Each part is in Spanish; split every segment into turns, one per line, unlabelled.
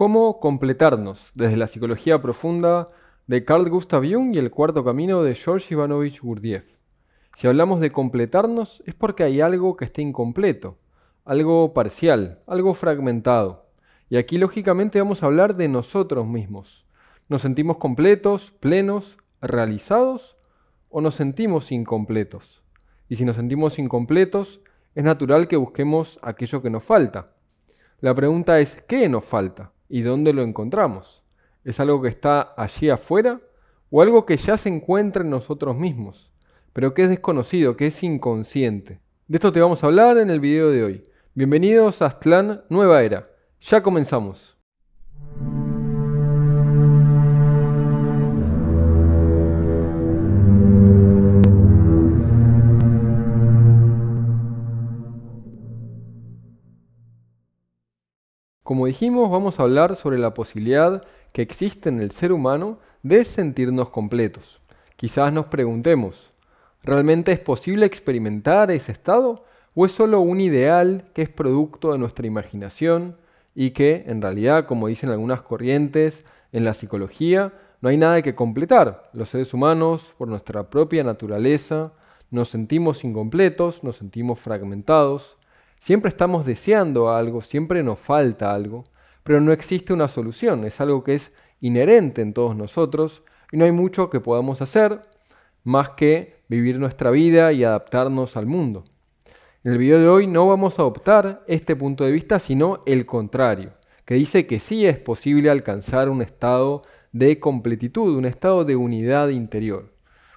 Cómo completarnos desde la psicología profunda de Carl Gustav Jung y el cuarto camino de George Ivanovich Gurdjieff. Si hablamos de completarnos es porque hay algo que está incompleto, algo parcial, algo fragmentado. Y aquí lógicamente vamos a hablar de nosotros mismos. ¿Nos sentimos completos, plenos, realizados o nos sentimos incompletos? Y si nos sentimos incompletos, es natural que busquemos aquello que nos falta. La pregunta es, ¿qué nos falta? y dónde lo encontramos. ¿Es algo que está allí afuera o algo que ya se encuentra en nosotros mismos, pero que es desconocido, que es inconsciente? De esto te vamos a hablar en el video de hoy. Bienvenidos a Aztlán Nueva Era. Ya comenzamos. Como dijimos, vamos a hablar sobre la posibilidad que existe en el ser humano de sentirnos completos. Quizás nos preguntemos, ¿realmente es posible experimentar ese estado o es solo un ideal que es producto de nuestra imaginación y que en realidad, como dicen algunas corrientes en la psicología, no hay nada que completar. Los seres humanos, por nuestra propia naturaleza, nos sentimos incompletos, nos sentimos fragmentados, Siempre estamos deseando algo, siempre nos falta algo, pero no existe una solución, es algo que es inherente en todos nosotros y no hay mucho que podamos hacer más que vivir nuestra vida y adaptarnos al mundo. En el video de hoy no vamos a adoptar este punto de vista, sino el contrario, que dice que sí es posible alcanzar un estado de completitud, un estado de unidad interior,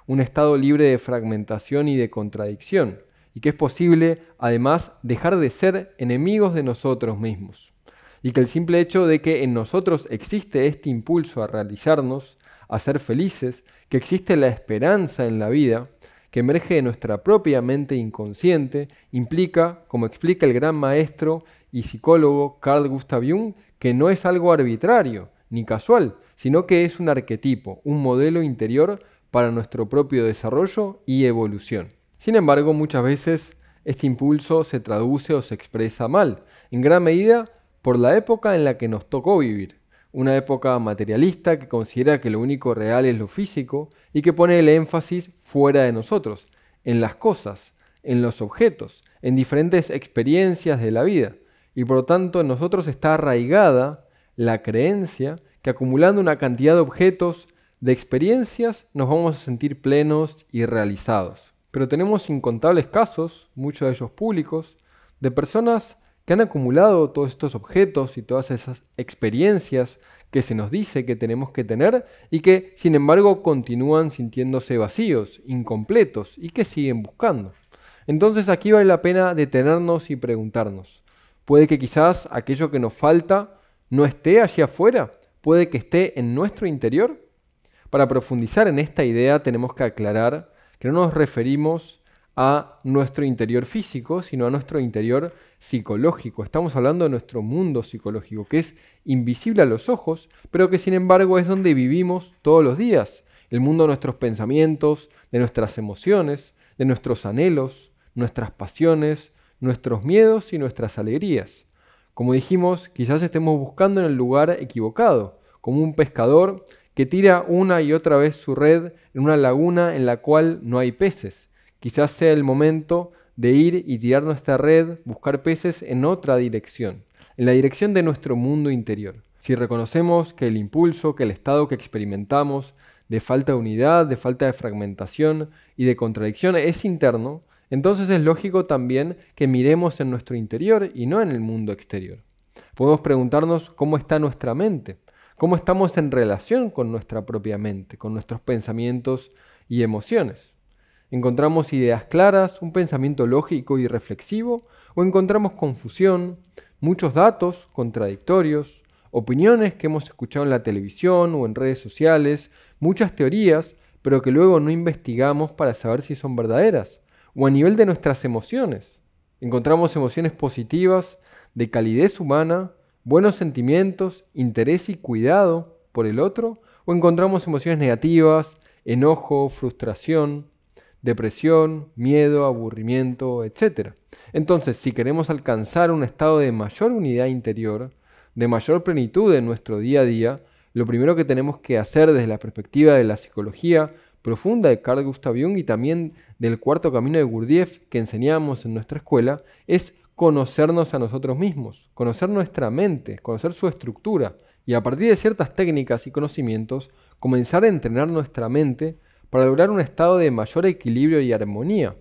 un estado libre de fragmentación y de contradicción, y que es posible, además, dejar de ser enemigos de nosotros mismos. Y que el simple hecho de que en nosotros existe este impulso a realizarnos, a ser felices, que existe la esperanza en la vida, que emerge de nuestra propia mente inconsciente, implica, como explica el gran maestro y psicólogo Carl Gustav Jung, que no es algo arbitrario ni casual, sino que es un arquetipo, un modelo interior para nuestro propio desarrollo y evolución. Sin embargo, muchas veces este impulso se traduce o se expresa mal, en gran medida por la época en la que nos tocó vivir, una época materialista que considera que lo único real es lo físico y que pone el énfasis fuera de nosotros, en las cosas, en los objetos, en diferentes experiencias de la vida, y por lo tanto en nosotros está arraigada la creencia que acumulando una cantidad de objetos, de experiencias, nos vamos a sentir plenos y realizados pero tenemos incontables casos, muchos de ellos públicos, de personas que han acumulado todos estos objetos y todas esas experiencias que se nos dice que tenemos que tener y que sin embargo continúan sintiéndose vacíos, incompletos y que siguen buscando. Entonces aquí vale la pena detenernos y preguntarnos, puede que quizás aquello que nos falta no esté allí afuera, puede que esté en nuestro interior. Para profundizar en esta idea tenemos que aclarar que no nos referimos a nuestro interior físico, sino a nuestro interior psicológico. Estamos hablando de nuestro mundo psicológico, que es invisible a los ojos, pero que sin embargo es donde vivimos todos los días. El mundo de nuestros pensamientos, de nuestras emociones, de nuestros anhelos, nuestras pasiones, nuestros miedos y nuestras alegrías. Como dijimos, quizás estemos buscando en el lugar equivocado, como un pescador que tira una y otra vez su red en una laguna en la cual no hay peces. Quizás sea el momento de ir y tirar nuestra red, buscar peces en otra dirección, en la dirección de nuestro mundo interior. Si reconocemos que el impulso, que el estado que experimentamos de falta de unidad, de falta de fragmentación y de contradicción es interno, entonces es lógico también que miremos en nuestro interior y no en el mundo exterior. Podemos preguntarnos cómo está nuestra mente, cómo estamos en relación con nuestra propia mente, con nuestros pensamientos y emociones. ¿Encontramos ideas claras, un pensamiento lógico y reflexivo? ¿O encontramos confusión, muchos datos contradictorios, opiniones que hemos escuchado en la televisión o en redes sociales, muchas teorías, pero que luego no investigamos para saber si son verdaderas? ¿O a nivel de nuestras emociones? ¿Encontramos emociones positivas, de calidez humana buenos sentimientos, interés y cuidado por el otro, o encontramos emociones negativas, enojo, frustración, depresión, miedo, aburrimiento, etc. Entonces, si queremos alcanzar un estado de mayor unidad interior, de mayor plenitud en nuestro día a día, lo primero que tenemos que hacer desde la perspectiva de la psicología profunda de Carl Gustav Jung y también del cuarto camino de Gurdjieff que enseñamos en nuestra escuela es conocernos a nosotros mismos, conocer nuestra mente, conocer su estructura y a partir de ciertas técnicas y conocimientos comenzar a entrenar nuestra mente para lograr un estado de mayor equilibrio y armonía.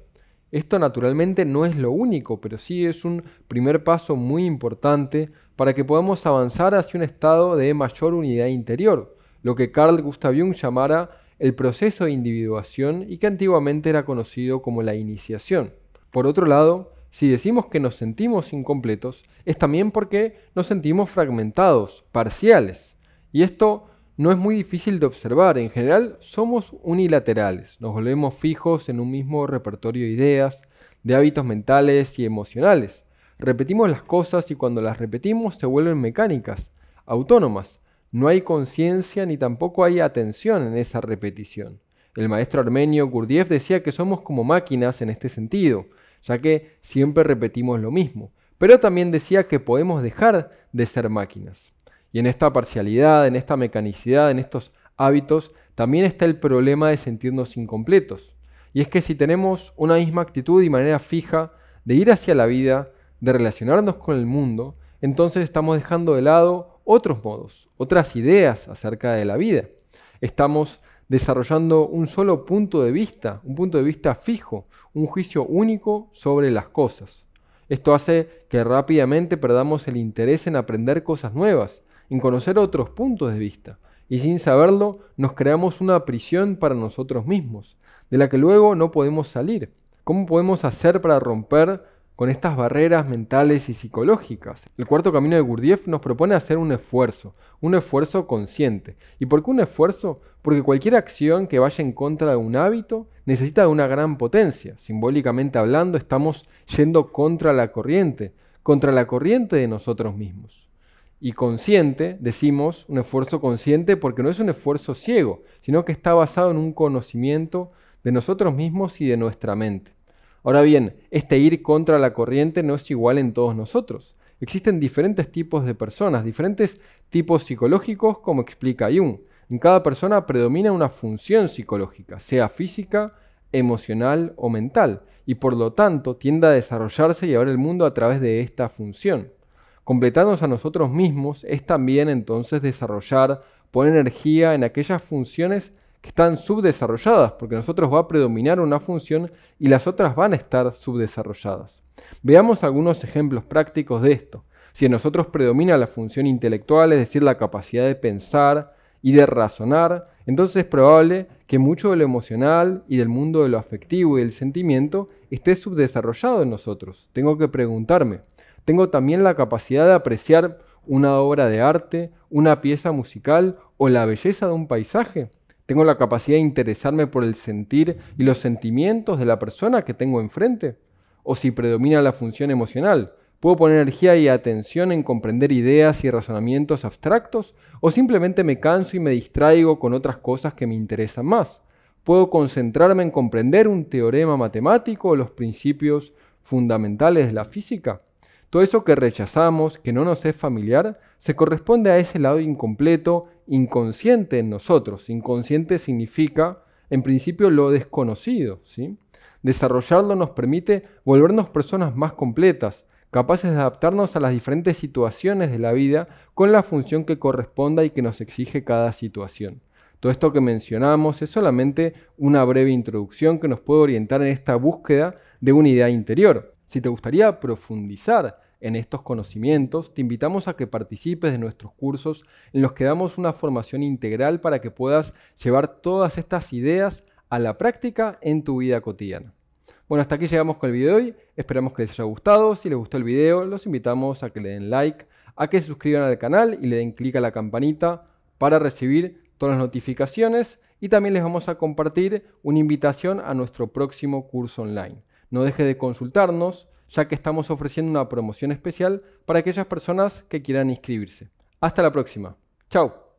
Esto naturalmente no es lo único, pero sí es un primer paso muy importante para que podamos avanzar hacia un estado de mayor unidad interior, lo que Carl Gustav Jung llamara el proceso de individuación y que antiguamente era conocido como la iniciación. Por otro lado, si decimos que nos sentimos incompletos, es también porque nos sentimos fragmentados, parciales. Y esto no es muy difícil de observar. En general somos unilaterales, nos volvemos fijos en un mismo repertorio de ideas, de hábitos mentales y emocionales. Repetimos las cosas y cuando las repetimos se vuelven mecánicas, autónomas. No hay conciencia ni tampoco hay atención en esa repetición. El maestro armenio Gurdjieff decía que somos como máquinas en este sentido sea que siempre repetimos lo mismo. Pero también decía que podemos dejar de ser máquinas. Y en esta parcialidad, en esta mecanicidad, en estos hábitos, también está el problema de sentirnos incompletos. Y es que si tenemos una misma actitud y manera fija de ir hacia la vida, de relacionarnos con el mundo, entonces estamos dejando de lado otros modos, otras ideas acerca de la vida. Estamos desarrollando un solo punto de vista, un punto de vista fijo, un juicio único sobre las cosas. Esto hace que rápidamente perdamos el interés en aprender cosas nuevas, en conocer otros puntos de vista, y sin saberlo nos creamos una prisión para nosotros mismos, de la que luego no podemos salir. ¿Cómo podemos hacer para romper con estas barreras mentales y psicológicas. El cuarto camino de Gurdjieff nos propone hacer un esfuerzo, un esfuerzo consciente. ¿Y por qué un esfuerzo? Porque cualquier acción que vaya en contra de un hábito necesita de una gran potencia. Simbólicamente hablando, estamos yendo contra la corriente, contra la corriente de nosotros mismos. Y consciente, decimos un esfuerzo consciente porque no es un esfuerzo ciego, sino que está basado en un conocimiento de nosotros mismos y de nuestra mente. Ahora bien, este ir contra la corriente no es igual en todos nosotros. Existen diferentes tipos de personas, diferentes tipos psicológicos, como explica Jung. En cada persona predomina una función psicológica, sea física, emocional o mental, y por lo tanto tiende a desarrollarse y a ver el mundo a través de esta función. Completarnos a nosotros mismos es también entonces desarrollar, poner energía en aquellas funciones que están subdesarrolladas, porque nosotros va a predominar una función y las otras van a estar subdesarrolladas. Veamos algunos ejemplos prácticos de esto. Si en nosotros predomina la función intelectual, es decir, la capacidad de pensar, y de razonar, entonces es probable que mucho de lo emocional y del mundo de lo afectivo y del sentimiento esté subdesarrollado en nosotros. Tengo que preguntarme. Tengo también la capacidad de apreciar una obra de arte, una pieza musical o la belleza de un paisaje. Tengo la capacidad de interesarme por el sentir y los sentimientos de la persona que tengo enfrente. O si predomina la función emocional, Puedo poner energía y atención en comprender ideas y razonamientos abstractos o simplemente me canso y me distraigo con otras cosas que me interesan más. Puedo concentrarme en comprender un teorema matemático o los principios fundamentales de la física. Todo eso que rechazamos, que no nos es familiar, se corresponde a ese lado incompleto, inconsciente en nosotros. Inconsciente significa, en principio, lo desconocido. ¿sí? Desarrollarlo nos permite volvernos personas más completas, capaces de adaptarnos a las diferentes situaciones de la vida con la función que corresponda y que nos exige cada situación. Todo esto que mencionamos es solamente una breve introducción que nos puede orientar en esta búsqueda de una idea interior. Si te gustaría profundizar en estos conocimientos, te invitamos a que participes de nuestros cursos en los que damos una formación integral para que puedas llevar todas estas ideas a la práctica en tu vida cotidiana. Bueno, hasta aquí llegamos con el video de hoy. Esperamos que les haya gustado. Si les gustó el video, los invitamos a que le den like, a que se suscriban al canal y le den clic a la campanita para recibir todas las notificaciones. Y también les vamos a compartir una invitación a nuestro próximo curso online. No deje de consultarnos, ya que estamos ofreciendo una promoción especial para aquellas personas que quieran inscribirse. Hasta la próxima. Chao.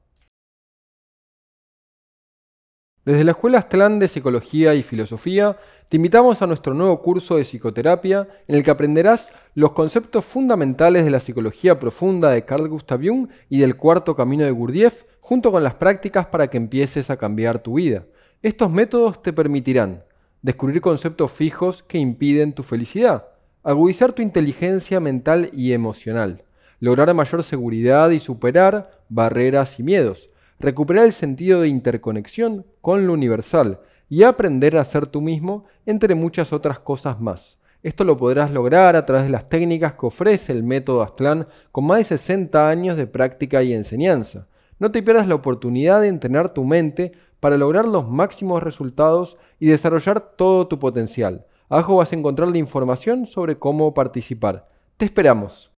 Desde la Escuela Astlan de Psicología y Filosofía, te invitamos a nuestro nuevo curso de psicoterapia en el que aprenderás los conceptos fundamentales de la psicología profunda de Carl Gustav Jung y del cuarto camino de Gurdjieff, junto con las prácticas para que empieces a cambiar tu vida. Estos métodos te permitirán descubrir conceptos fijos que impiden tu felicidad, agudizar tu inteligencia mental y emocional, lograr mayor seguridad y superar barreras y miedos recuperar el sentido de interconexión con lo universal y aprender a ser tú mismo, entre muchas otras cosas más. Esto lo podrás lograr a través de las técnicas que ofrece el método Astlan con más de 60 años de práctica y enseñanza. No te pierdas la oportunidad de entrenar tu mente para lograr los máximos resultados y desarrollar todo tu potencial. Abajo vas a encontrar la información sobre cómo participar. Te esperamos.